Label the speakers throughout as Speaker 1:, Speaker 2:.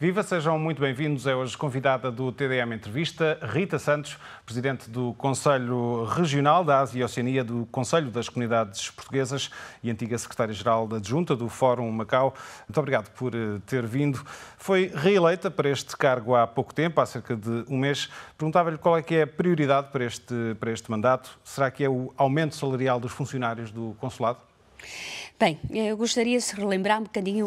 Speaker 1: Viva, sejam muito bem-vindos. É hoje convidada do TDM Entrevista Rita Santos, presidente do Conselho Regional da Ásia e Oceania do Conselho das Comunidades Portuguesas e antiga secretária-geral da Junta do Fórum Macau. Muito obrigado por eh, ter vindo. Foi reeleita para este cargo há pouco tempo, há cerca de um mês. Perguntava-lhe qual é que é a prioridade para este, para este mandato. Será que é o aumento salarial dos funcionários do consulado?
Speaker 2: Bem, eu gostaria de relembrar um bocadinho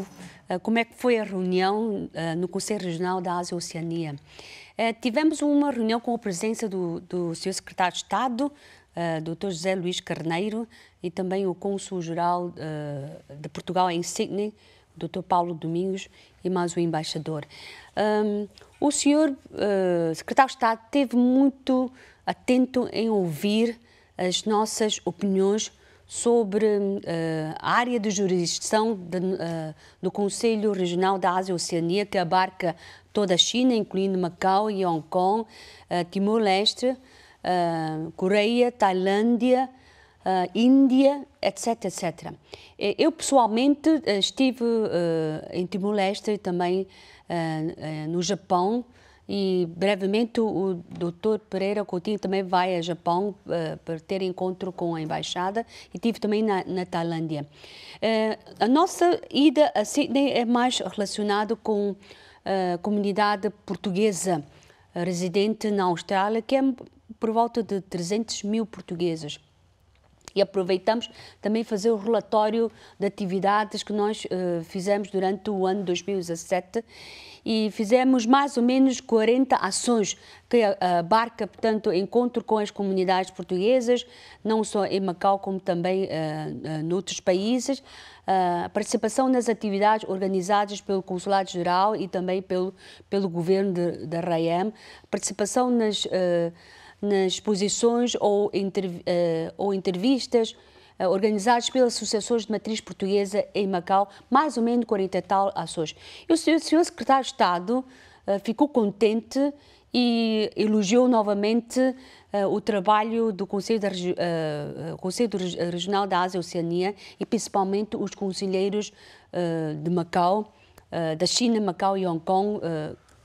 Speaker 2: uh, como é que foi a reunião uh, no Conselho Regional da Ásia e Oceania. Uh, tivemos uma reunião com a presença do, do Sr. Secretário de Estado, uh, Dr. José Luís Carneiro, e também o Cônsul-Geral de Portugal em Sydney, Dr. Paulo Domingos, e mais o Embaixador. Um, ehm, o Sr. Secretário de Estado esteve muito atento em ouvir as nossas opiniões sobre uh, a área de jurisdição de, uh, do Conselho Regional da Ásia e Oceania, que abarca toda a China, incluindo Macau e Hong Kong, uh, Timor-Leste, eh, Coreia, Tailândia, Índia, etc, etc. Eu, pessoalmente, estive em Timor-Leste e também no Japão, e brevemente o Dr. Pereira Coutinho também vai a Japão uh, para ter encontro com a embaixada e tive também na, na Tailândia. Uh, a nossa ida a Sydney é mais relacionada com eh, a comunidade portuguesa residente na Austrália, que é por volta de 300 mil portugueses. E aproveitamos também fazer o relatório de atividades que nós uh, fizemos durante o ano 2017 e fizemos mais ou menos 40 ações que abarca, eh, portanto, encontro com as comunidades portuguesas, não só em Macau, como também uh, noutros países, uh, participação nas atividades organizadas pelo Consulado Geral e também pelo, pelo governo da RAEM, participação nas, uh, nas exposições ou, uh, ou entrevistas, eh, organizados pelas associações de matriz portuguesa em Macau, mais ou menos 40 tal ações. E o senhor, o senhor secretário de Estado eh, ficou contente e elogiou novamente eh, o trabalho do Conselho, da, Conselho Regional da Ásia e Oceania e principalmente os conselheiros de Macau, da China, Macau e Hong Kong,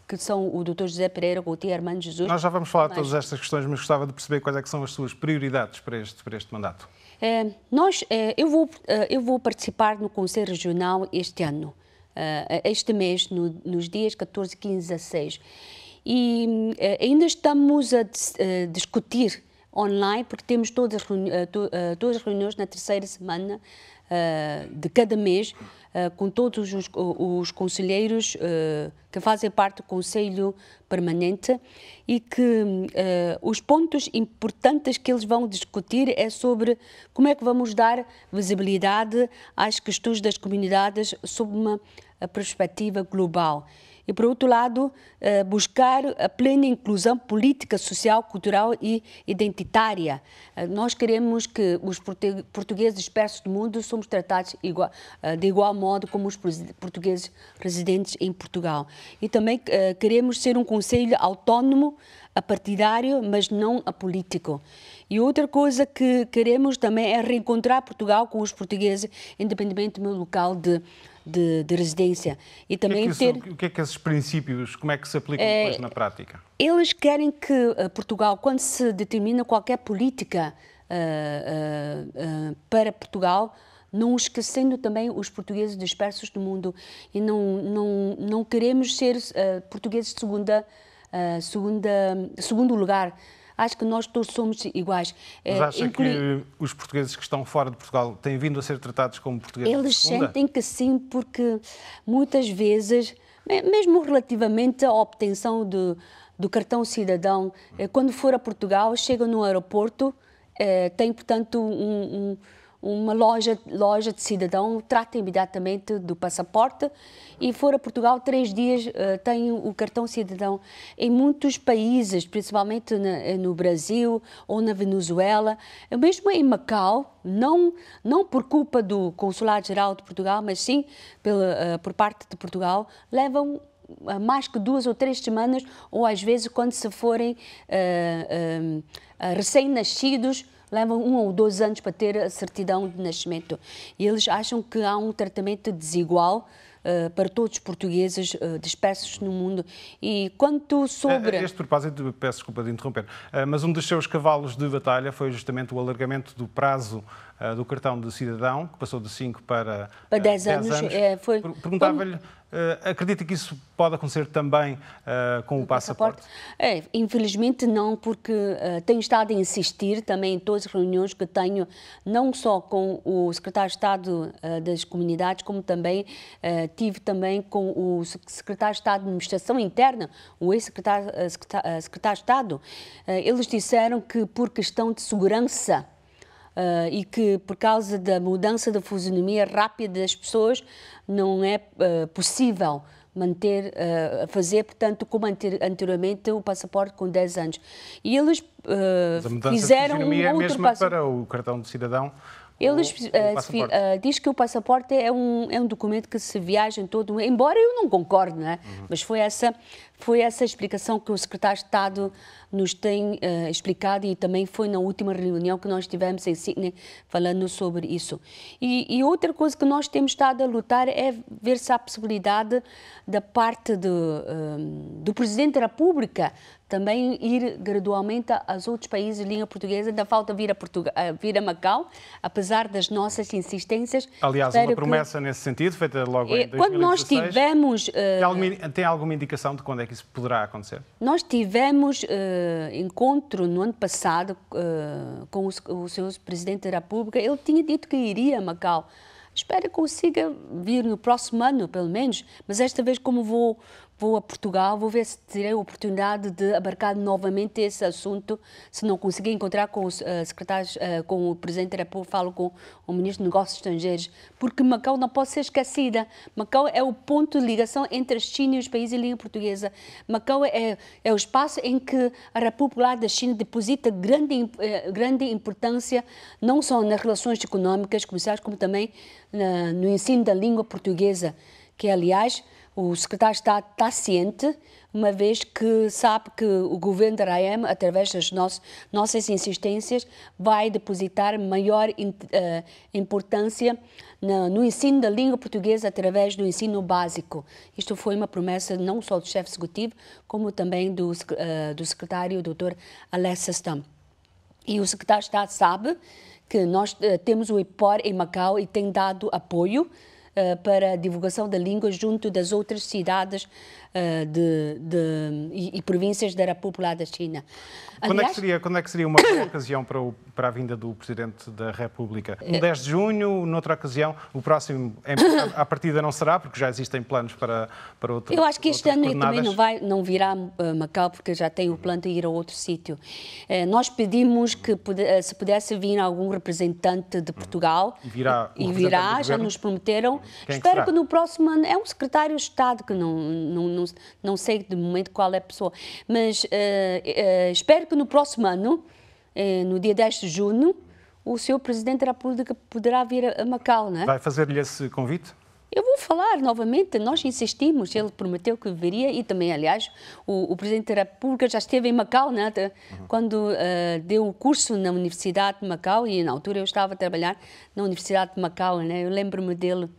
Speaker 2: que são o Dr. José Pereira o e Armando Jesus. Nós já vamos
Speaker 1: falar de todas estas questões, mas gostava de perceber quais é são as suas prioridades para este, para este mandato.
Speaker 2: É, nós, é, eu, vou, eh, eu vou participar no Conselho Regional este ano, este mês, no, nos dias 14, 15 e 16. E ainda estamos a, discutir online, porque temos todas, todas as reuniões na terceira semana de cada mês eh, com todos os, os conselheiros uh, que fazem parte do Conselho Permanente e que eh, os pontos importantes que eles vão discutir é sobre como é que vamos dar visibilidade às questões das comunidades sob uma perspectiva global e, por outro lado, eh, buscar a plena inclusão política, social, cultural e identitária. Eh, nós queremos que os portugueses dispersos do mundo somos tratados eh, de igual modo como os portugueses residentes em Portugal. E também queremos ser um conselho autónomo, partidário, mas não apolítico. E outra coisa que queremos também é reencontrar Portugal com os portugueses, independentemente do meu local de de, de residência. E também o que, é que ter...
Speaker 1: isso, o que é que esses princípios, como é que se aplicam é, depois na prática?
Speaker 2: Eles querem que eh, Portugal, quando se determina qualquer política uh, uh, uh, para Portugal, não esquecendo também os portugueses dispersos do mundo e não não não queremos ser portugueses de segunda segunda segundo lugar acho que nós todos somos iguais. Eh, Mas acha inclui... que
Speaker 1: os portugueses que estão fora de Portugal têm vindo a ser tratados como portugueses? Eles sentem
Speaker 2: que sim, porque muitas vezes, mesmo relativamente à obtenção do cartão cidadão, eh, quando for a Portugal, chegam no aeroporto, eh, têm, portanto, um, um uma loja, loja de cidadão trata imediatamente do passaporte e for a Portugal três dias uh, tem o cartão cidadão. Em muitos países, principalmente na, eh, no Brasil ou na Venezuela, eh, mesmo em Macau, não, não por culpa do Consulado-Geral de Portugal, mas sim pela, uh, por parte de Portugal, levam mais que duas ou três semanas, ou às vezes quando se forem uh, recém-nascidos, levam um ou dois anos para ter a certidão de nascimento. E eles acham que há um tratamento desigual Uh, para todos os portugueses uh, dispersos no mundo. E quanto sobre.
Speaker 1: Este propósito, peço desculpa de interromper, uh, mas um dos seus cavalos de batalha foi justamente o alargamento do prazo do cartão de cidadão, que passou de 5 para, para 10 anos. anos. É,
Speaker 2: foi... Perguntava-lhe
Speaker 1: Uh, acredita que isso pode acontecer também uh, com o, o passaporte? passaporte?
Speaker 2: É, infelizmente não, porque uh, tenho estado a insistir também em todas as reuniões que tenho, não só com o secretário de Estado das Comunidades, como também tive também com o secretário de Estado de Administração Interna, o ex-secretário secretário de Estado. eles disseram que por questão de segurança, uh, e que por causa da mudança da fisionomia rápida das pessoas não é uh, possível manter, uh, fazer, portanto, como anteriormente, o passaporte com 10 anos. E eles
Speaker 1: uh, fizeram é um outro é mesmo passaporte. para o cartão de cidadão
Speaker 2: eles uh, uh, diz que o passaporte é um, é um documento que se viaja em todo, embora eu não concorde, é? Uhum. Mas foi essa foi essa explicação que o secretário de Estado nos tem uh, explicado e também foi na última reunião que nós tivemos em Sydney falando sobre isso. E, e outra coisa que nós temos estado a lutar é ver se há possibilidade da parte do, do Presidente da República também ir gradualmente aos outros países de língua portuguesa, ainda falta vir a, Portugal, vir a Macau, apesar das nossas insistências.
Speaker 1: Aliás, uma promessa que... nesse sentido, feita logo em 2016. Eh, quando nós tivemos... Uh... Tem, alguma, tem, alguma, indicação de quando é que isso poderá acontecer?
Speaker 2: Nós tivemos uh, encontro no ano passado uh, com o, o senhor Presidente da República, ele tinha dito que iria a Macau espero que consiga vir no próximo ano, pelo menos, mas esta vez como vou vou a Portugal, vou ver se terei a oportunidade de abarcar novamente esse assunto. Se não conseguir encontrar com o eh, secretário, eh, com o Presidente da República, falo com o Ministro dos Negócios Estrangeiros, porque Macau não pode ser esquecida. Macau é o ponto de ligação entre a China e os países em língua portuguesa. Macau é, é o espaço em que a República Popular da China deposita grande, eh, grande importância, não só nas relações econômicas comerciais, como também no ensino da língua portuguesa, que, aliás, o secretário de Estado está ciente, uma vez que sabe que o governo da RAEM, através das nossas, insistências, vai depositar maior eh, importância no ensino da língua portuguesa através do ensino básico. Isto foi uma promessa não só do chefe executivo, como também do, eh, secretário, Dr. Alex Stam. E o secretário de Estado sabe que nós eh, temos o IPOR em Macau e tem dado apoio eh, para a divulgação da língua junto das outras cidades eh, de, de e, e, províncias da República da China.
Speaker 1: Quando, é Aliás, é seria, quando, é que seria, uma ocasião para, o, para, a vinda do Presidente da República? No 10 eh, de junho, noutra ocasião, o próximo, à partida não será, porque já existem planos para, para outro Eu acho que este ano também não, vai,
Speaker 2: não virá eh, Macau, porque já tem o uhum. plano de ir a outro sítio. nós pedimos que se pudesse vir algum representante de uhum. Portugal.
Speaker 1: E virá, e virá já nos
Speaker 2: prometeram. Quem é Espero que, que, no próximo ano, é um secretário de Estado que não, não, não não sei de momento qual é a pessoa, mas uh, uh, espero que no próximo ano, uh, no dia 10 de junho, o senhor Presidente da República poderá vir a Macau, não é? Vai
Speaker 1: fazer-lhe esse convite?
Speaker 2: Eu vou falar novamente, nós insistimos, ele prometeu que viria e também, aliás, o, o Presidente da República já esteve em Macau, né? De, uhum. quando uh, deu o um curso na Universidade de Macau e na altura eu estava a trabalhar na Universidade de Macau, né? eu lembro-me dele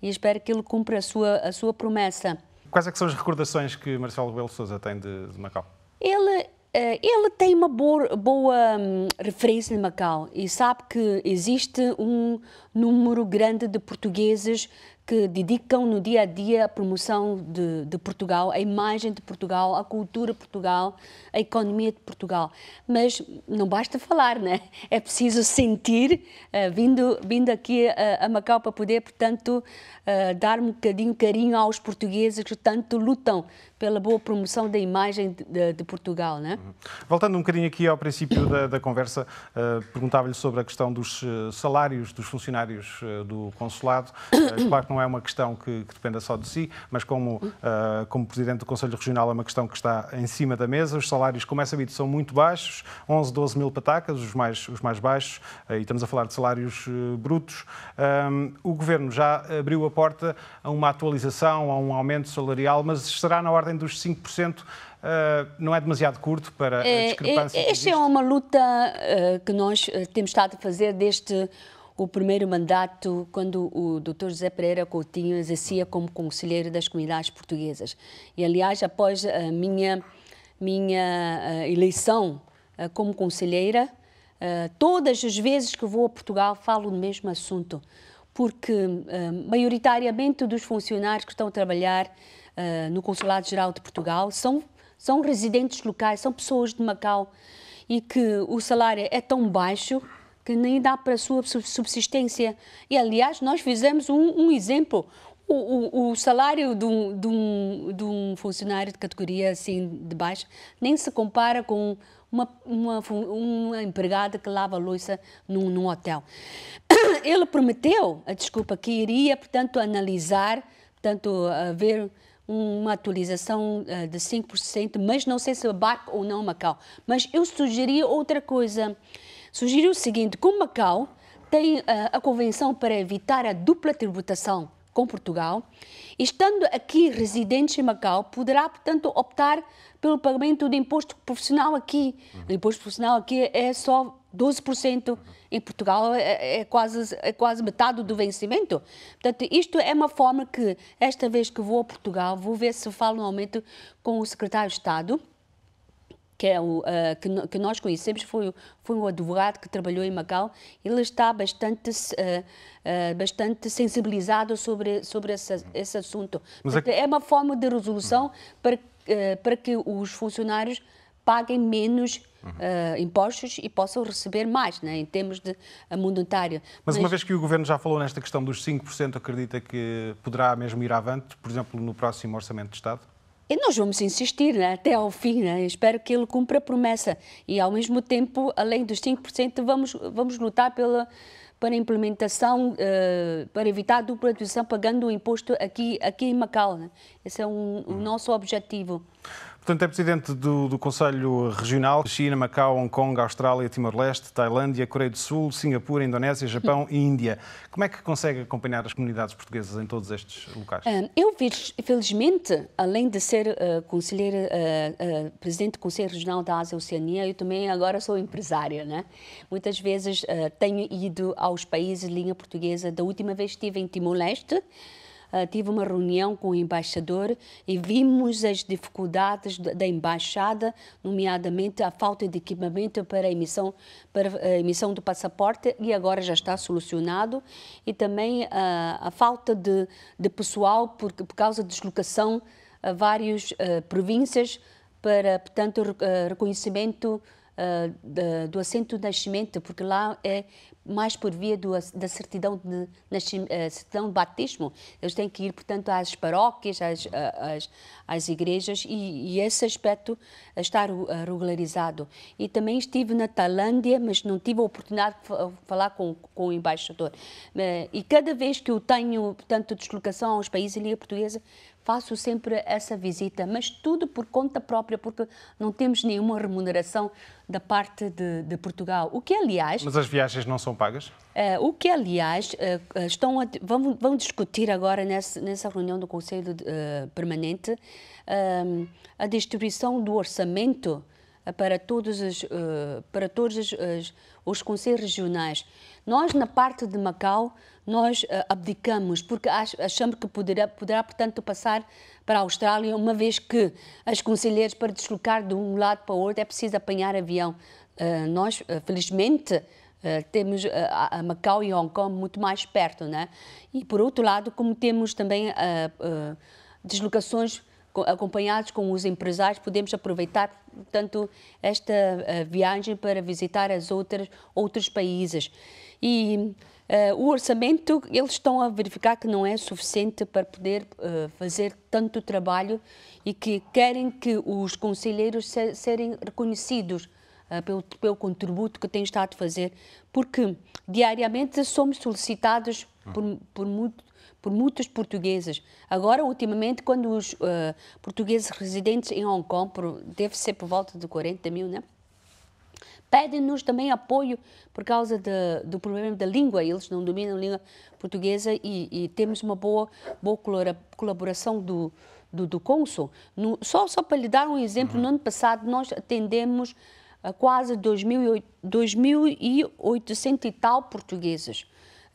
Speaker 2: e espero que ele cumpra a sua, a sua promessa.
Speaker 1: Quais é que são as recordações que Marcelo Rebelo Sousa tem de, de Macau?
Speaker 2: Ele, eh, ele tem uma boa, boa hum, referência de Macau e sabe que existe um número grande de portugueses que dedicam no dia a dia a promoção de, de, Portugal, a imagem de Portugal, a cultura de Portugal, a economia de Portugal. Mas não basta falar, né? É preciso sentir, uh, vindo, vindo aqui a Macau para poder, portanto, uh, dar um bocadinho carinho aos portugueses que tanto lutam pela boa promoção da imagem de, de Portugal, né? Uhum.
Speaker 1: Voltando um bocadinho aqui ao princípio da, da conversa, eh, perguntava-lhe sobre a questão dos salários dos funcionários do consulado. claro que não não é uma questão que, que dependa só de si, mas como, uh, como Presidente do Conselho Regional é uma questão que está em cima da mesa. Os salários, como é sabido, são muito baixos, 11, 12 mil patacas, os mais, os mais baixos, uh, e estamos a falar de salários uh, brutos. o Governo já abriu a porta a uma atualização, a um aumento salarial, mas será na ordem dos 5%. Uh, não é demasiado curto para a é, discrepância? É, esta é
Speaker 2: uma luta uh, que nós temos estado a fazer desde o primeiro mandato, quando o Dr. José Pereira Coutinho exercia como conselheiro das comunidades portuguesas. E, aliás, após a minha, minha eh, eleição eh, como conselheira, eh, todas as vezes que vou a Portugal falo do mesmo assunto, porque, maioritariamente, dos funcionários que estão a trabalhar no Consulado-Geral de Portugal são, são residentes locais, são pessoas de Macau e que o salário é tão baixo que nem dá para a sua subsistência. E, aliás, nós fizemos um, um exemplo. O, o, o, salário de um, de, um, de um funcionário de categoria assim de baixo nem se compara com uma, uma, uma empregada que lava a louça num, num hotel. Ele prometeu, a desculpa, que iria, portanto, analisar, portanto, ver uma atualização eh, de 5%, mas não sei se é barco ou não Macau. Mas eu sugeria outra coisa sugiro o seguinte: como Macau tem eh, a convenção para evitar a dupla tributação com Portugal, estando aqui residente em Macau, poderá, portanto, optar pelo pagamento do imposto profissional aqui. O imposto profissional aqui é só 12%, em Portugal é, é, quase, é quase metade do vencimento. Portanto, isto é uma forma que, esta vez que vou a Portugal, vou ver se falo um aumento com o secretário de Estado que, é o, uh, que, que, nós conhecemos, foi, foi um advogado que trabalhou em Macau. Ele está bastante, uh, uh, bastante sensibilizado sobre, sobre esse, esse assunto. é... é uma forma de resolução uhum. para, para que os funcionários paguem menos uh, impostos e possam receber mais, né, em termos de monetário. Mas, Mas, uma vez
Speaker 1: que o Governo já falou nesta questão dos 5%, acredita que poderá mesmo ir avante, por exemplo, no próximo Orçamento de Estado?
Speaker 2: E nós vamos insistir né, até ao fim, né? espero que ele cumpra a promessa. E, ao mesmo tempo, além dos 5%, vamos, vamos lutar pela, para a implementação, uh, para evitar a dupla dedução pagando o imposto aqui, aqui em Macau. Né? Esse é um, hum. o nosso objetivo.
Speaker 1: Portanto, é presidente do, do Conselho Regional, China, Macau, Hong Kong, Austrália, Timor-Leste, Tailândia, Coreia do Sul, Singapura, Indonésia, Japão e Índia. Como é que consegue acompanhar as comunidades portuguesas em todos estes locais?
Speaker 2: Ah, eu, felizmente, além de ser uh, conselheira, uh, uh, presidente do Conselho Regional da Ásia Oceania, eu também agora sou empresária, né? Muitas vezes tenho ido aos países de língua portuguesa. Da última vez estive em Timor-Leste, ah, tive uma reunião com o embaixador e vimos as dificuldades da embaixada, nomeadamente a falta de equipamento para a emissão, para a emissão do passaporte e agora já está solucionado e também ah, a falta de, de pessoal por, por causa da deslocação a várias uh, províncias para, portanto, reconhecimento do assento de nascimento, porque lá é mais por via do, da certidão de, eh, certidão de batismo. Eles têm que ir, portanto, às paróquias, às, eh, às, às igrejas, e, e, esse aspecto está regularizado. E também estive na Tailândia, mas não tive a oportunidade de falar com, com o embaixador. Eh, e cada vez que eu tenho, portanto, deslocação aos países em língua portuguesa, faço sempre essa visita, mas tudo por conta própria, porque não temos nenhuma remuneração da parte de, de Portugal. O que, aliás. Mas as
Speaker 1: viagens não são pagas?
Speaker 2: Uh, o que, aliás, uh, estão a, vão, vão, discutir agora nessa, nessa reunião do Conselho uh, Permanente a distribuição do orçamento para todos, os, para todos os, os conselhos regionais. Nós, na parte de Macau, nós eh, abdicamos, porque achamos que poderá, poderá, portanto, passar para a Austrália, uma vez que as conselheiras, para deslocar de um lado para o outro, é preciso apanhar avião. Eh, nós, eh, felizmente, Uh, temos uh, a Macau e Hong Kong muito mais perto, né? E por outro lado, como temos também uh, deslocações acompanhados com os empresários, podemos aproveitar, portanto, esta eh, viagem para visitar as outras, outros países. E uh, o orçamento, eles estão a verificar que não é suficiente para poder uh, fazer tanto trabalho e que querem que os conselheiros se, serem reconhecidos Uh, pelo, pelo, contributo que têm estado a fazer, porque diariamente somos solicitados por, por muito, por muitas portuguesas Agora, ultimamente, quando os uh, portugueses residentes em Hong Kong, por, deve ser por volta de 40 mil, né? pedem-nos também apoio por causa de, do problema da língua. Eles não dominam a língua portuguesa e, e temos uma boa, boa colaboração do, do, do Só, só para lhe dar um exemplo, uhum. no ano passado nós atendemos a quase 2.800 e tal portugueses.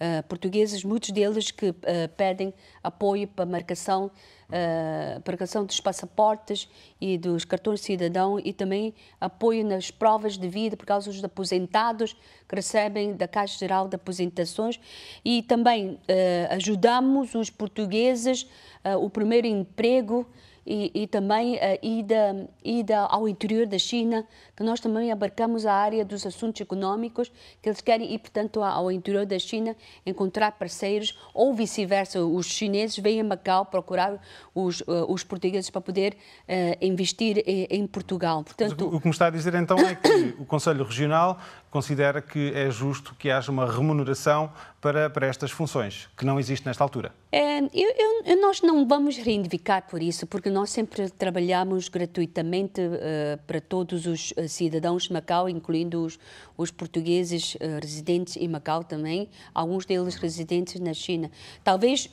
Speaker 2: Eh, portugueses, muitos deles que eh, pedem apoio para marcação, eh, marcação dos passaportes e dos cartões de cidadão e também apoio nas provas de vida por causa dos aposentados que recebem da Caixa Geral de Aposentações e também ajudamos os portugueses o primeiro emprego e, e também a eh, ida, ida ao interior da China, que nós também abarcamos a área dos assuntos económicos, que eles querem ir, portanto, ao interior da China, encontrar parceiros, ou vice-versa, os chineses vêm a Macau procurar os, eh, os portugueses para poder uh, investir em, em Portugal. Portanto,
Speaker 1: o, o que me está a dizer, então, é que o Conselho Regional considera que é justo que haja uma remuneração para, para estas funções, que não existe nesta altura?
Speaker 2: É, eu, eu, nós não vamos reivindicar por isso, porque nós sempre trabalhamos gratuitamente uh, para todos os uh, cidadãos de Macau, incluindo os, os portugueses uh, residentes em Macau também, alguns deles residentes na China. Talvez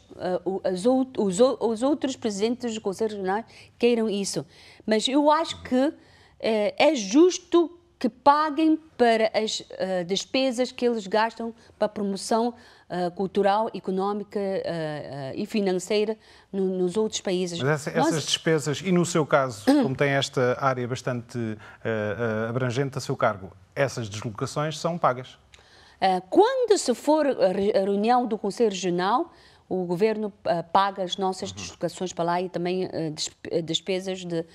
Speaker 2: os, os, os, outros presidentes do Conselho Regional queiram isso, mas eu acho que é justo que paguem para as uh, despesas que eles gastam para a promoção uh, cultural, económica uh, e financeira no, nos outros países. Mas essa, Nós... essas
Speaker 1: despesas, e no seu caso, como tem esta área bastante abrangente a seu cargo, essas deslocações são pagas?
Speaker 2: quando se for a reunião do Conselho Regional, o governo uh, paga as nossas uhum. deslocações para lá e também uh, despesas de uh,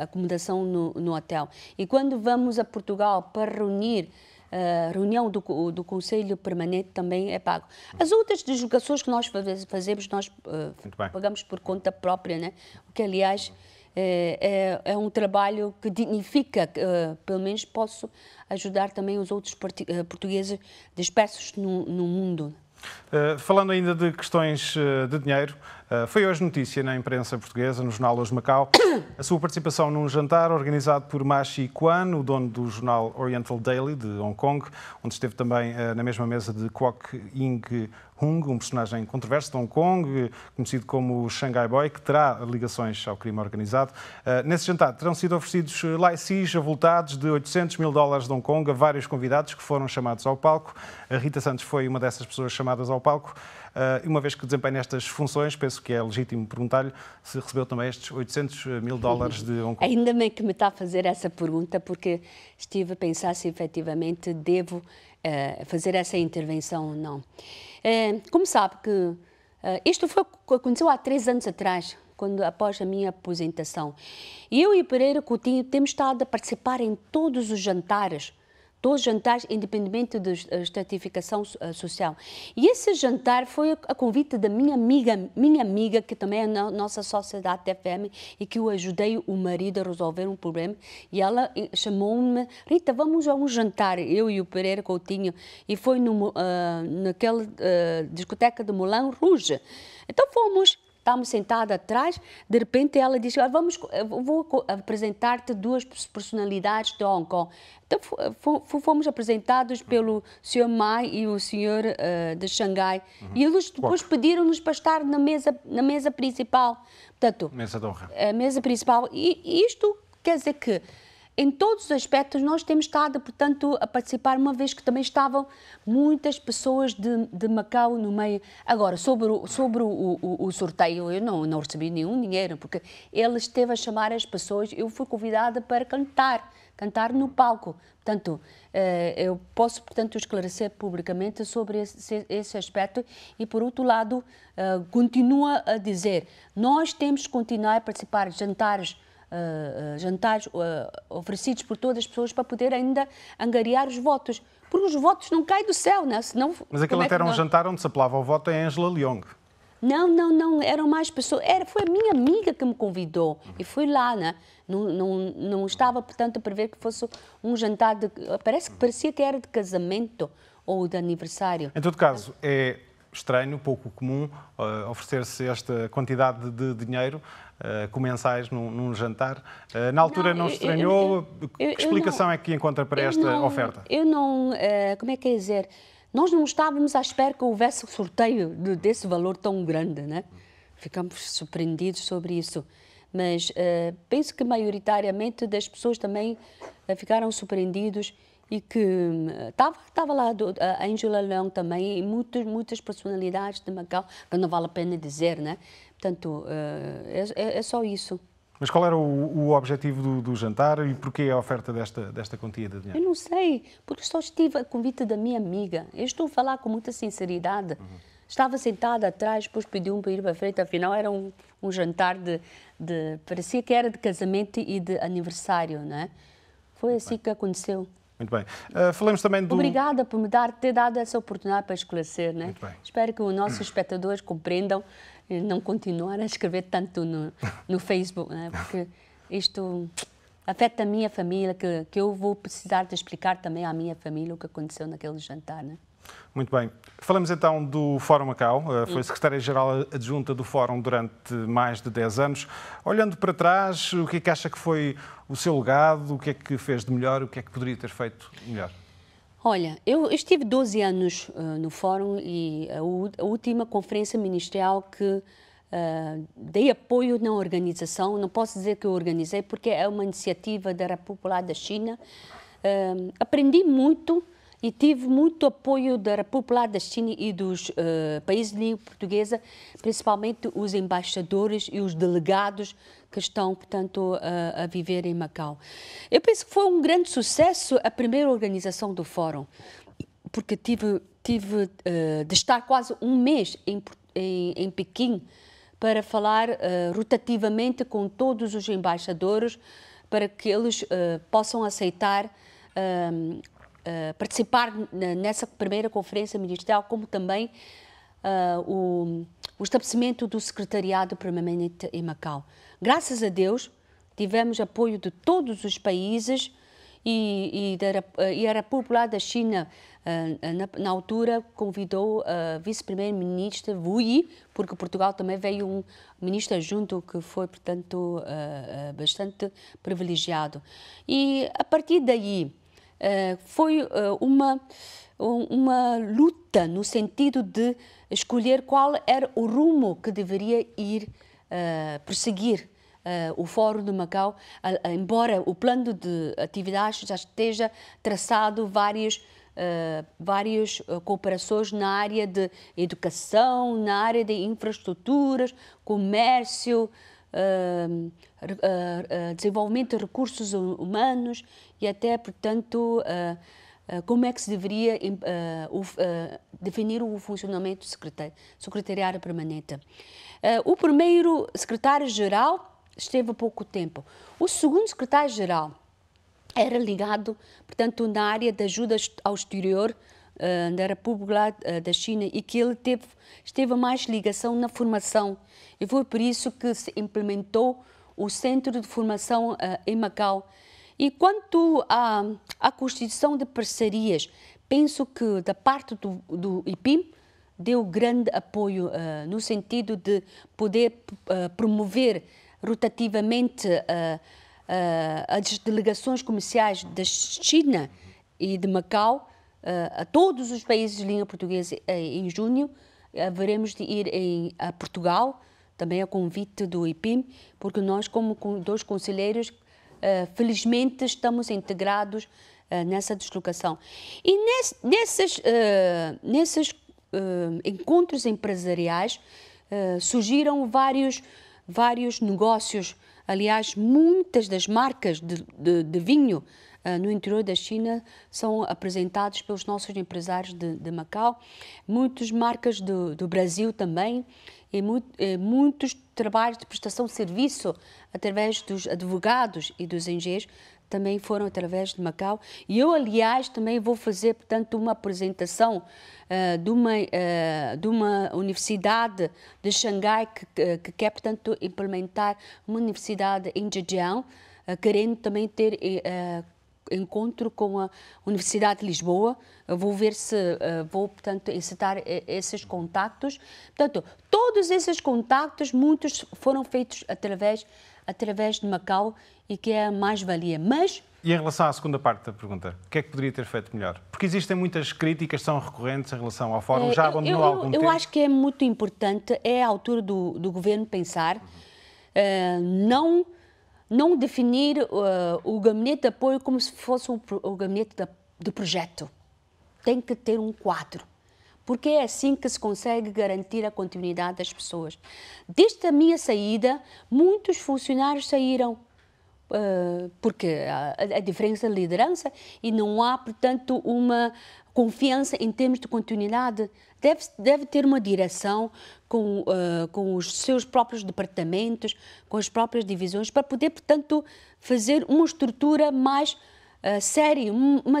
Speaker 2: acomodação no, no, hotel. E quando vamos a Portugal para reunir a reunião do, do Conselho Permanente também é pago. As outras deslocações que nós fazemos, nós pagamos por conta própria, né? o que, aliás, é, é, é, um trabalho que dignifica, uh, pelo menos posso ajudar também os outros portugueses dispersos no, no mundo.
Speaker 1: Uh, falando ainda de questões eh, de dinheiro, eh, foi hoje notícia na imprensa portuguesa, no jornal Hoje Macau, a sua participação num jantar organizado por Ma Shi Quan, o dono do jornal Oriental Daily de Hong Kong, onde esteve também uh, na mesma mesa de Kwok Ying Hung, um personagem controverso de Hong Kong, conhecido como o Shanghai Boy, que terá ligações ao crime organizado. Uh, nesse jantar terão sido oferecidos laicis avultados de 800 mil dólares de Hong Kong a vários convidados que foram chamados ao palco. A Rita Santos foi uma dessas pessoas chamadas ao palco. Ah, e uma vez que desempenha estas funções, penso que é legítimo perguntar-lhe se recebeu também estes 800 ah, mil dólares de Hong Kong.
Speaker 2: Ainda bem que me está a fazer essa pergunta, porque estive a pensar se efetivamente devo uh, fazer essa intervenção ou não. Uh, como sabe que uh, isto foi aconteceu há três anos atrás, quando após a minha aposentação. Eu e Pereira Coutinho temos estado a participar em todos os jantares dos jantares, independente da estratificação eh, social. E esse jantar foi a convite da minha amiga, minha amiga que também é a nossa sociedade TFM e que eu ajudei o marido a resolver um problema. E ela eh, chamou-me, Rita, vamos a um jantar, eu e o Pereira Coutinho. E foi no, uh, eh, naquela uh, discoteca de Moulin Rouge. Então fomos estávamos sentados atrás, de repente ela diz, ah, vamos, vou apresentar-te duas personalidades de Hong Kong. Então eh, fomos apresentados uhum. pelo Sr. Mai e o Sr. Uh, eh, de Xangai uhum. e eles depois pediram-nos para estar na mesa, na mesa principal. Portanto, mesa de honra. A eh, mesa principal. E isto quer dizer que em todos os aspectos nós temos estado, portanto, a participar, uma vez que também estavam muitas pessoas de, de Macau no meio. Agora, sobre, o, sobre o, o, o sorteio, eu não, não recebi nenhum dinheiro, porque ele esteve a chamar as pessoas, eu fui convidada para cantar, cantar no palco. Portanto, eh, eu posso, portanto, esclarecer publicamente sobre esse, esse aspecto e, por outro lado, eh, continua a dizer, nós temos que continuar a participar de jantares uh, jantares ah, oferecidos por todas as pessoas para poder ainda angariar os votos. Porque os votos não caem do céu, né? Senão, Mas aquilo é até era um jantar
Speaker 1: onde se apelava o voto em é Angela Leong.
Speaker 2: Não, não, não, eram mais pessoas. Era, foi a minha amiga que me convidou e fui lá, né? Não, não, não estava, portanto, a prever que fosse um jantar de. Parece que parecia que era de casamento ou de aniversário. Em todo caso,
Speaker 1: é estranho, pouco comum, uh, oferecer-se esta quantidade de dinheiro uh, eh, comensais num, num jantar. Uh, na altura não, não estranhou? Eu, eu, eu, que explicação não, é que encontra para esta não, oferta?
Speaker 2: Eu não, como é que é dizer, nós não estávamos à espera que houvesse sorteio de, desse valor tão grande, né? Ficamos surpreendidos sobre isso. Mas penso que maioritariamente das pessoas também ficaram surpreendidos e que estava eh, estava lá do, a Angela Leão também e muitas muitas personalidades de Macau que não vale a pena dizer né portanto eh, é, é, é só isso
Speaker 1: mas qual era o, o objetivo do, do, jantar e porquê a oferta desta, desta quantia de dinheiro? Eu
Speaker 2: não sei, porque só estive a convite da minha amiga. Eu estou a falar com muita sinceridade. Uhum. Estava sentada atrás, depois pediu um para ir para frente, afinal era um, um jantar de, de, parecia que era de casamento e de aniversário, não é? Foi assim que aconteceu.
Speaker 1: Muito bem. Uh, falamos também do. Obrigada
Speaker 2: por me dar, ter dado essa oportunidade para esclarecer, né? Muito bem. Espero que os nossos espectadores compreendam e não continuar a escrever tanto no, no Facebook, né? Porque isto afeta a minha família, que, que eu vou precisar de explicar também à minha família o que aconteceu naquele jantar, né?
Speaker 1: Muito bem. Falamos então do Fórum Macau. Eh, foi hum. secretária-geral adjunta do Fórum durante mais de 10 anos. Olhando para trás, o que é que acha que foi o seu legado? O que é que fez de melhor? O que é que poderia ter feito melhor?
Speaker 2: Olha, eu estive 12 anos uh, no Fórum e a, a, última conferência ministerial que uh, dei apoio na organização, não posso dizer que eu organizei, porque é uma iniciativa da República Popular da China. Uh, aprendi muito e tive muito apoio da população da China e dos uh, países de língua portuguesa, principalmente os embaixadores e os delegados que estão, portanto, a, viver em Macau. Eu penso que foi um grande sucesso a primeira organização do fórum, porque tive, tive uh, de estar quase um mês em, em, em Pequim para falar eh, rotativamente com todos os embaixadores para que eles possam aceitar ehm, eh, participar nessa primeira conferência ministerial, como também uh, o, o, estabelecimento do secretariado permanente em Macau. Graças a Deus, tivemos apoio de todos os países e, e, da, eh, e a República da China, uh, na, na, altura, convidou a vice primeira ministra Wu Yi, porque Portugal também veio um ministro junto que foi, portanto, bastante privilegiado. E a partir daí, eh, foi eh, uma, uma luta no sentido de escolher qual era o rumo que deveria ir eh, perseguir Uh, o Fórum de Macau, embora o plano de atividades já esteja traçado várias, uh, várias cooperações na área de educação, na área de infraestruturas, comércio, desenvolvimento de recursos humanos e até, portanto, ah, ah, como é que se deveria ah, definir o funcionamento do secretariado permanente. O primeiro secretário-geral esteve há pouco tempo. O segundo secretário-geral era ligado, portanto, na área de ajuda ao exterior uh, da República da China e que ele teve, esteve mais ligação na formação. E foi por isso que se implementou o Centro de Formação uh, em Macau, e quanto à, à constituição de parcerias, penso que da parte do, do IPIM deu grande apoio uh, no sentido de poder uh, promover rotativamente uh, as delegações comerciais da China e de Macau a todos os países de língua portuguesa em junho. Haveremos de ir em, a Portugal, também a convite do IPIM, porque nós, como dois conselheiros, eh, felizmente estamos integrados eh, nessa deslocação. E nesse, eh, nesses, nesses encontros empresariais surgiram vários, vários negócios. Aliás, muitas das marcas de, de, de vinho no interior da China são apresentadas pelos nossos empresários de, de Macau, muitas marcas do, do Brasil também e, muitos trabalhos de prestação de serviço através dos advogados e dos engenheiros também foram através de Macau. E eu, aliás, também vou fazer, portanto, uma apresentação uh, de, uma, uh, de uma universidade de Xangai que, que, quer, portanto, implementar uma universidade em Zhejiang, uh, querendo também ter encontro com a Universidade de Lisboa. Eu vou ver se uh, vou, portanto, incitar eh, esses contactos. Portanto, todos esses contactos, muitos foram feitos através, através de Macau e que é a mais-valia. Mas
Speaker 1: e em relação à segunda parte da pergunta, o que é que poderia ter feito melhor? Porque existem muitas críticas, são recorrentes em relação ao fórum, eh, já abandonou eu, eu, algum eu tempo? Eu acho
Speaker 2: que é muito importante, é a altura do, do governo pensar, uhum. uh, não não definir uh, o gabinete de apoio como se fosse o, o gabinete de, de projeto. Tem que ter um quadro porque é assim que se consegue garantir a continuidade das pessoas. Desde a minha saída, muitos funcionários saíram, eh, porque a diferença de liderança e não há, portanto, uma confiança em termos de continuidade. Deve, deve ter uma direção, com, uh, com os seus próprios departamentos, com as próprias divisões, para poder, portanto, fazer uma estrutura mais uh, séria, uma, uh,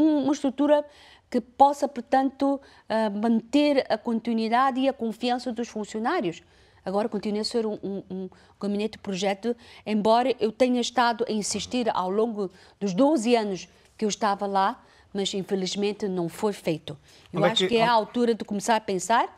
Speaker 2: uma estrutura que possa, portanto, manter a continuidade e a confiança dos funcionários. Agora continua a ser um, um, um gabinete de projeto, embora eu tenha estado a insistir ao longo dos 12 anos que eu estava lá, mas infelizmente não foi feito. Eu é acho que, que é a altura de começar a pensar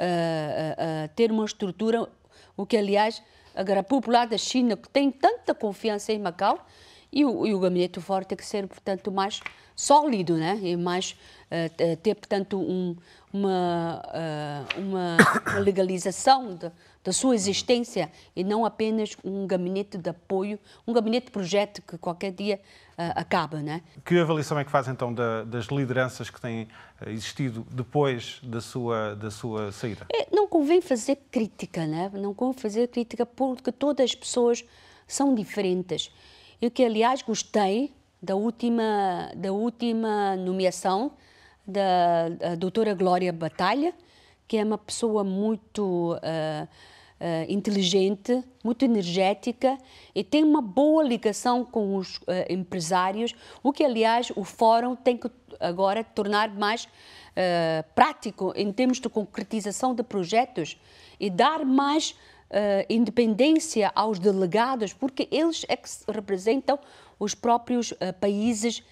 Speaker 2: uh, ter uma estrutura, o que, aliás, agora a população da China, que tem tanta confiança em Macau, e o, e o gabinete forte tem que ser, portanto, mais sólido, né? E mais uh, ter, portanto, um, uma, uh, uma legalização de, da sua existência e não apenas um gabinete de apoio, um gabinete de projeto que qualquer dia uh, acaba. Né?
Speaker 1: Que avaliação é que faz então da, das lideranças que têm ah, existido depois da sua, da sua saída?
Speaker 2: É, não convém fazer crítica, né? não convém fazer crítica porque todas as pessoas são diferentes. Eu que, aliás, gostei da última, da última nomeação da doutora Glória Batalha, que é uma pessoa muito uh, uh, inteligente, muito energética e tem uma boa ligação com os uh, empresários, o que, aliás, o Fórum tem que agora tornar mais uh, prático em termos de concretização de projetos e dar mais independência aos delegados, porque eles é que representam os próprios países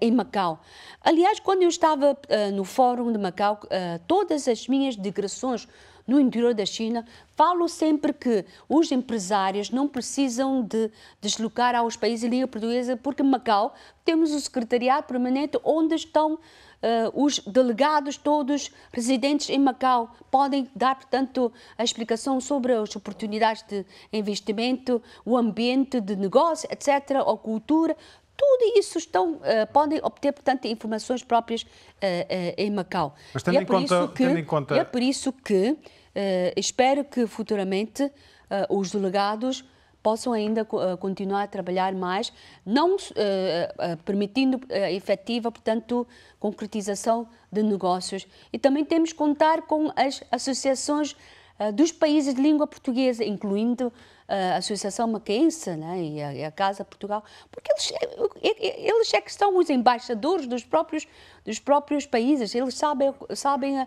Speaker 2: em Macau. Aliás, quando eu estava uh, no Fórum de Macau, uh, todas as minhas digressões no interior da China. Falo sempre que os empresários não precisam de deslocar aos países de língua portuguesa, porque em Macau temos o secretariado permanente onde estão Uh, os delegados todos residentes em Macau podem dar, portanto, a explicação sobre as oportunidades de investimento, o ambiente de negócio, etc., a cultura. Tudo isso estão, uh, podem obter, portanto, informações próprias uh, em Macau. Mas tendo, é em, conta, que, tendo em conta... É por isso que eh, espero que futuramente eh, os delegados possam ainda eh, continuar a trabalhar mais, não permitindo a efetiva, portanto, concretização de negócios. E também temos que contar com as associações dos países de língua portuguesa, incluindo a Associação Macaense né, e a Casa Portugal, porque eles, eles é que são os embaixadores dos próprios dos próprios países. Eles sabem, sabem uh,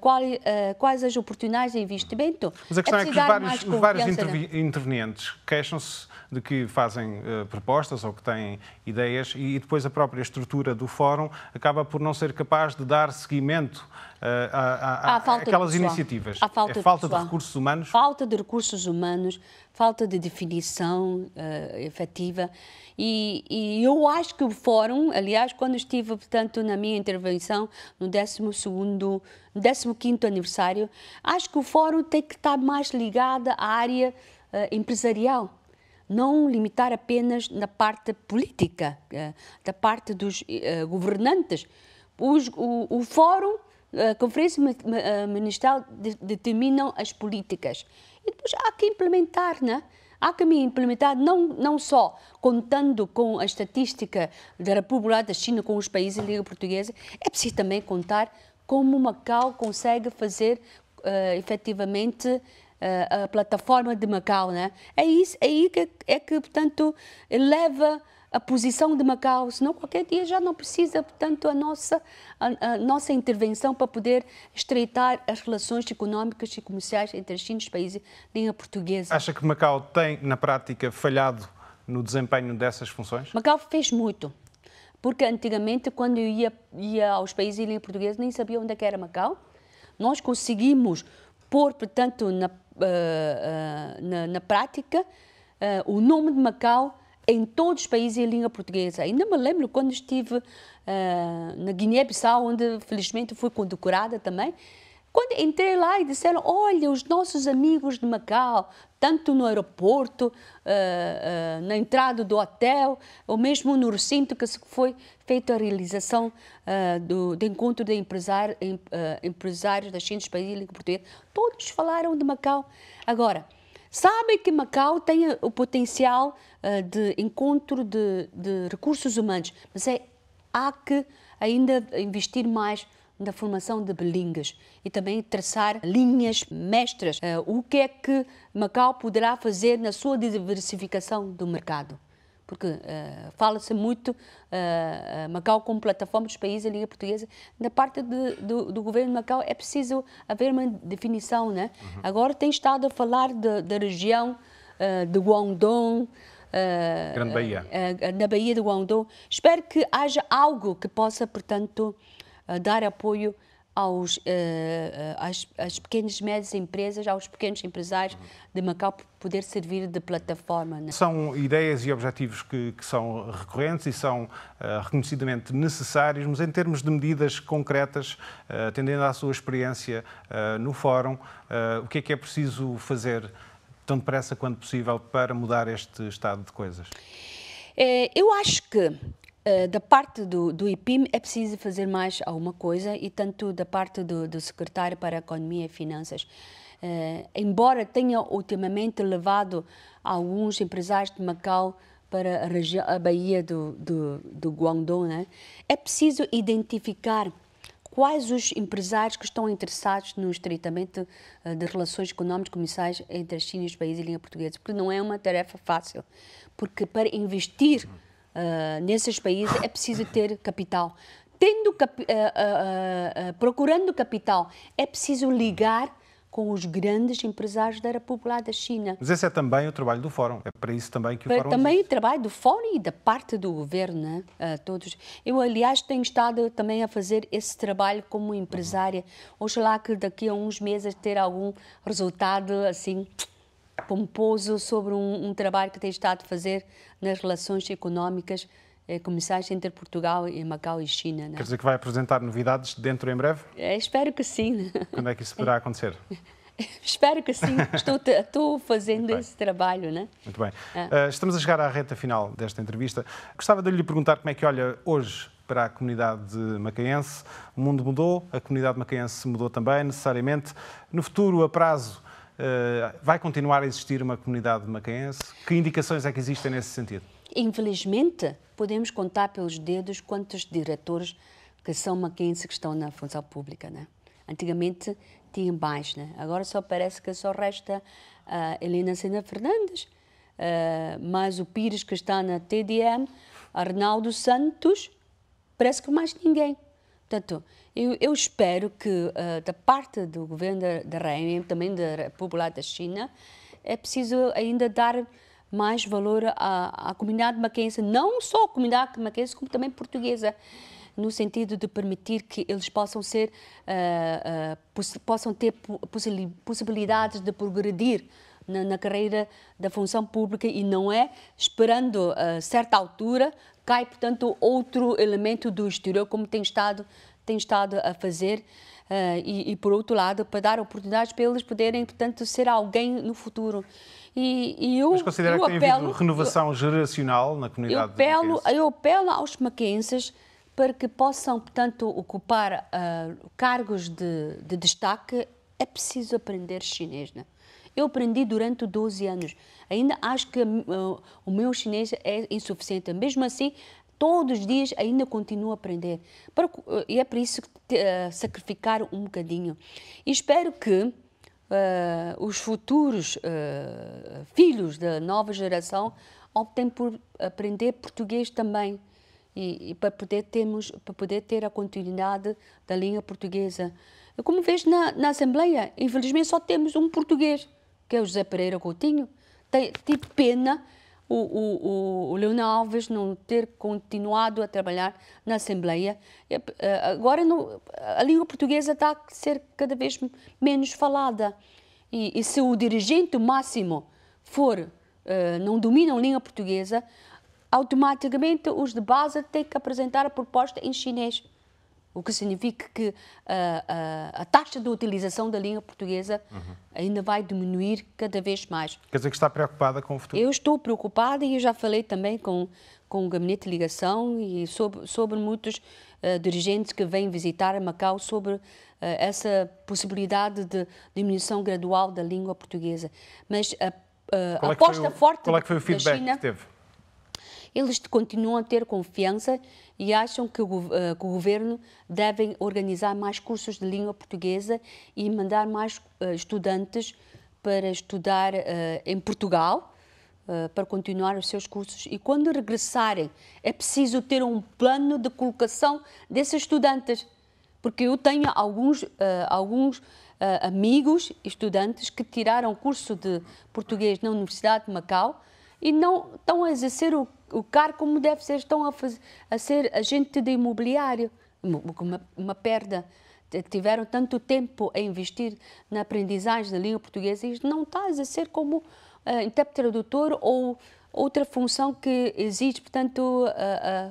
Speaker 2: qual, uh, quais as oportunidades de investimento. Mas a questão é, é que os vários, os vários intervi-
Speaker 1: né? intervenientes queixam-se de que fazem uh, propostas ou que têm ideias e, e depois a própria estrutura do fórum acaba por não ser capaz de dar seguimento a, a, a, a, aquelas iniciativas. A falta, é falta de, de recursos humanos.
Speaker 2: Falta de recursos humanos, falta de definição uh, efetiva. E, e, eu acho que o fórum, aliás, quando estive, portanto, na minha intervenção no 12º, 15º aniversário, acho que o fórum tem que estar mais ligado à área uh, empresarial, não limitar apenas na parte política, uh, da parte dos governantes. Os, o, o fórum, a Conferência Ministerial determinam as políticas e depois há que implementar, né? Há que me implementar não, não só contando com a estatística da República da China com os países em língua portuguesa, é preciso também contar como Macau consegue fazer uh, efetivamente a, plataforma de Macau, né? É isso, é aí que é que portanto leva a posição de Macau, senão qualquer dia já não precisa, portanto, a nossa, a, a, nossa intervenção para poder estreitar as relações económicas e comerciais entre os chineses e os países de língua portuguesa.
Speaker 1: Acha que Macau tem, na prática, falhado no desempenho dessas funções?
Speaker 2: Macau fez muito. Porque antigamente, quando eu ia, ia aos países de língua portuguesa, nem sabia onde é era Macau. Nós conseguimos pôr, portanto, na, eh, eh, na, na prática eh, o nome de Macau em todos os países em língua portuguesa. Ainda me lembro quando estive uh, na Guiné-Bissau, onde felizmente fui condecorada também. Quando entrei lá e disseram: Olha, os nossos amigos de Macau, tanto no aeroporto, uh, uh, na entrada do hotel, ou mesmo no recinto que se foi feito a realização uh, do, do, encontro de empresário, em, uh, empresários das China, dos países língua portuguesa. Todos falaram de Macau. Agora, sabem que Macau tem ah, o potencial uh, de encontro de, de, recursos humanos, mas é, há que ainda investir mais na formação de belingas e também traçar linhas mestras. o que é que Macau poderá fazer na sua diversificação do mercado? porque uh, fala-se muito uh, Macau como plataforma dos países da Liga Portuguesa. na parte de, do, do, governo de Macau é preciso haver uma definição, né? Uhum. Agora tem estado a falar da região uh, de Guangdong, uh, Grande Bahia. na Bahia de Guangdong. Espero que haja algo que possa, portanto, dar apoio aos, uh, às, às, pequenas e médias empresas, aos pequenos empresários de Macau poder servir de plataforma.
Speaker 1: Né? São ideias e objetivos que, que são recorrentes e são uh, reconhecidamente necessários, mas em termos de medidas concretas, uh, atendendo à sua experiência no Fórum, o que é que é preciso fazer tão depressa quanto possível para mudar este estado de coisas?
Speaker 2: Eu acho que eh, da parte do, do, IPIM é preciso fazer mais alguma coisa e tanto da parte do, do secretário para a Economia e Finanças. Uh, embora tenha ultimamente levado alguns empresários de Macau para a, região, a Bahia do, do, do Guangdong, né? é preciso identificar quais os empresários que estão interessados no estreitamento eh, de relações económicas comerciais entre a China e os países de língua portuguesa, porque não é uma tarefa fácil, porque para investir uh, nesses países é preciso ter capital. Tendo cap uh, ah, ah, procurando capital, é preciso ligar com os grandes empresários da República da China. Mas
Speaker 1: esse é também o trabalho do Fórum, é para isso também que o para, Fórum Também
Speaker 2: existe. o trabalho do Fórum e da parte do governo, né? Uh, todos. Eu, aliás, tenho estado também a fazer esse trabalho como empresária. Uhum. Oxalá que daqui a uns meses ter algum resultado assim pomposo sobre um, um, trabalho que tem estado a fazer nas relações económicas eh, comerciais entre Portugal e Macau e China. Não? É? Quer dizer
Speaker 1: que vai apresentar novidades dentro em breve?
Speaker 2: É, espero que sim.
Speaker 1: Quando é que isso poderá acontecer?
Speaker 2: Espero que sim, estou, estou fazendo esse trabalho, né?
Speaker 1: Muito bem. Uh, estamos a chegar à reta final desta entrevista. Gostava de lhe perguntar como é que olha hoje para a comunidade macaense. O mundo mudou, a comunidade macaense mudou também, necessariamente. No futuro, a prazo, eh, vai continuar a existir uma comunidade macaense? Que indicações é que existem nesse sentido?
Speaker 2: Infelizmente, podemos contar pelos dedos quantos diretores que são macaenses que estão na função pública, né? Antigamente tinha mais, né? Agora só parece que só resta a eh, Helena Sena Fernandes, uh, mais o Pires que está na TDM, Arnaldo Santos, parece que mais ninguém. Portanto, eu, eu espero que uh, da parte do governo da Rainha, também da República da China, é preciso ainda dar mais valor à, à comunidade maquense, não só a comunidade maquense, como também portuguesa no sentido de permitir que eles possam ser uh, eh, uh, eh, poss possam ter possibilidades de progredir na, na, carreira da função pública e não é esperando a uh, certa altura cai portanto outro elemento do exterior como tem estado tem estado a fazer uh, e, e, por outro lado, para dar oportunidades para eles poderem, portanto, ser alguém no futuro. E, e eu, Mas considera eu que tem apelo, havido renovação
Speaker 1: eu, geracional na comunidade eu apelo,
Speaker 2: eu apelo aos maquenses para que possam, portanto, ocupar uh, cargos de, de, destaque, é preciso aprender chinês, né? Eu aprendi durante 12 anos. Ainda acho que uh, o meu chinês é insuficiente. Mesmo assim, todos os dias ainda continuo a aprender. Eh, e é por isso que uh, sacrificar um bocadinho. E espero que uh, os futuros uh, filhos da nova geração optem por aprender português também. E, e, para poder termos para poder ter a continuidade da língua portuguesa. Como vês na, na Assembleia, infelizmente só temos um português, que é o José Pereira Coutinho. Tive pena o, o, o Leonel Alves não ter continuado a trabalhar na Assembleia. Eh, agora, no, a língua portuguesa está a ser cada vez menos falada. E, e se o dirigente máximo for, uh, não domina a língua portuguesa, automaticamente os de base têm que apresentar a proposta em chinês. O que significa que a, ah, ah, a taxa de utilização da língua portuguesa uhum. ainda vai diminuir cada vez mais.
Speaker 1: Quer dizer que está preocupada com o futuro?
Speaker 2: Eu estou preocupada e eu já falei também com, com o Gabinete de Ligação e sobre, sobre muitos uh, dirigentes que vêm visitar Macau sobre uh, essa possibilidade de diminuição gradual da língua portuguesa. Mas a, a é aposta o, forte qual é que foi o feedback China, que teve? eles continuam a ter confiança e acham que o, eh, que o governo deve organizar mais cursos de língua portuguesa e mandar mais eh, estudantes para estudar eh, em Portugal para continuar os seus cursos. E quando regressarem, é preciso ter um plano de colocação desses estudantes, porque eu tenho alguns, uh, alguns uh, amigos estudantes que tiraram curso de português na Universidade de Macau e não estão a exercer o o caro como deve ser, estão a, a ser agente de imobiliário. Uma, uma perda. Tiveram tanto tempo a investir na aprendizagem da língua portuguesa e não está a ser como uh, intérprete tradutor ou outra função que exige, portanto, uh,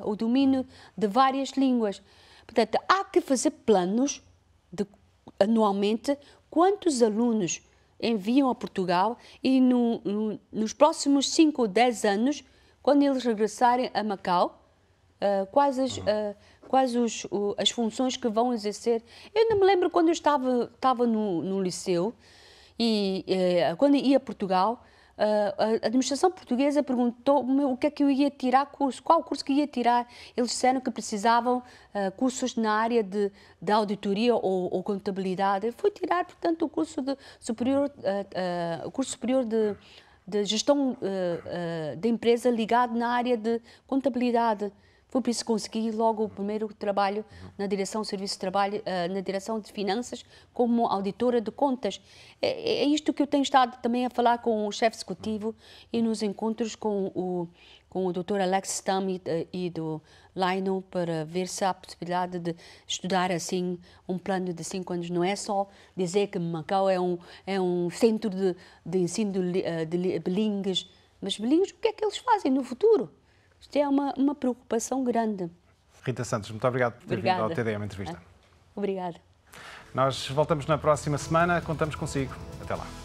Speaker 2: uh, o domínio de várias línguas. Portanto, há que fazer planos de, anualmente quantos alunos enviam a Portugal e no, no, nos próximos 5 ou 10 anos quando eles regressarem a Macau, eh, quais as, uhum. eh, quais os, as funções que vão exercer? Eu não me lembro quando eu estava, estava no, no liceu e eh, quando ia a Portugal, a administração portuguesa perguntou-me o que é que eu ia tirar curso, qual curso que ia tirar. Eles disseram que precisavam uh, cursos na área de, de auditoria ou, ou contabilidade. Eu fui tirar, portanto, o curso de superior, uh, uh, curso superior de de gestão uh, eh, uh, eh, da empresa ligado na área de contabilidade. Foi por isso que consegui logo o primeiro trabalho na direção de serviço de trabalho, uh, na direção de finanças, como auditora de contas. É, é, é, isto que eu tenho estado também a falar com o chefe executivo e nos encontros com o, com o Dr. Alex Stamm e, eh, e do Laino para ver se há possibilidade de estudar assim um plano de cinco anos. Não é só dizer que Macau é um, é um centro de, de ensino de, eh, de eh, bilingues, mas bilingues, o que é que eles fazem no futuro? Isto é uma, uma preocupação grande.
Speaker 1: Rita Santos, muito obrigado por ter Obrigada. vindo ao TDM Entrevista. Ah, obrigada. Nós voltamos na próxima semana, contamos consigo. Até lá.